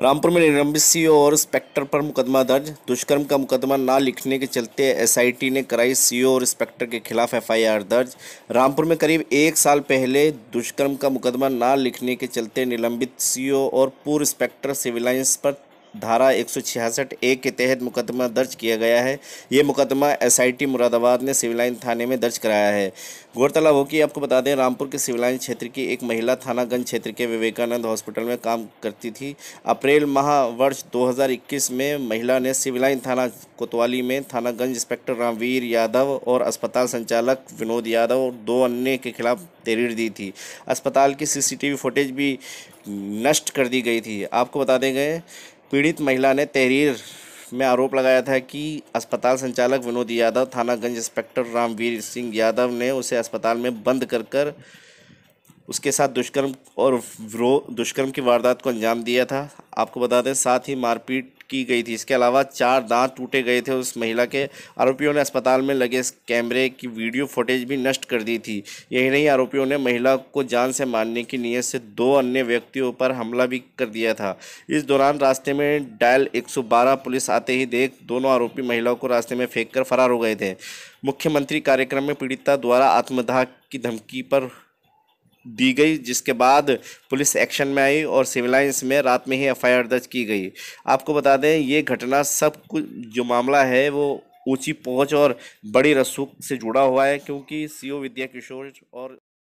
रामपुर में निलंबित सी और इंस्पेक्टर पर मुकदमा दर्ज दुष्कर्म का मुकदमा ना लिखने के चलते एसआईटी ने कराई सीओ और इंस्पेक्टर के खिलाफ एफआईआर दर्ज रामपुर में करीब एक साल पहले दुष्कर्म का मुकदमा ना लिखने के चलते निलंबित सीओ और पूर्व इंस्पेक्टर सिविल लाइन्स पर धारा एक ए के तहत मुकदमा दर्ज किया गया है ये मुकदमा एसआईटी मुरादाबाद ने सिविल लाइन थाने में दर्ज कराया है गौरतलब हो कि आपको बता दें रामपुर के सिविल लाइन क्षेत्र की एक महिला थानागंज क्षेत्र के विवेकानंद हॉस्पिटल में काम करती थी अप्रैल माह वर्ष 2021 में महिला ने सिविल लाइन थाना कोतवाली में थानागंज इंस्पेक्टर रामवीर यादव और अस्पताल संचालक विनोद यादव और दो अन्य के खिलाफ तहरीर दी थी अस्पताल की सीसीटीवी फुटेज भी नष्ट कर दी गई थी आपको बता दें गए पीड़ित महिला ने तहरीर में आरोप लगाया था कि अस्पताल संचालक विनोद यादव थानागंज इंस्पेक्टर रामवीर सिंह यादव ने उसे अस्पताल में बंद कर कर उसके साथ दुष्कर्म और दुष्कर्म की वारदात को अंजाम दिया था आपको बता दें साथ ही मारपीट की गई थी इसके अलावा चार दांत टूटे गए थे उस महिला के आरोपियों ने अस्पताल में लगे कैमरे की वीडियो फुटेज भी नष्ट कर दी थी यही नहीं आरोपियों ने महिला को जान से मारने की नीयत से दो अन्य व्यक्तियों पर हमला भी कर दिया था इस दौरान रास्ते में डायल एक पुलिस आते ही देख दोनों आरोपी महिलाओं को रास्ते में फेंक फरार हो गए थे मुख्यमंत्री कार्यक्रम में पीड़िता द्वारा आत्मदाह की धमकी पर दी गई जिसके बाद पुलिस एक्शन में आई और सिविल लाइन्स में रात में ही एफआईआर दर्ज की गई आपको बता दें ये घटना सब कुछ जो मामला है वो ऊंची पहुंच और बड़ी रसूख से जुड़ा हुआ है क्योंकि सीओ विद्या किशोर और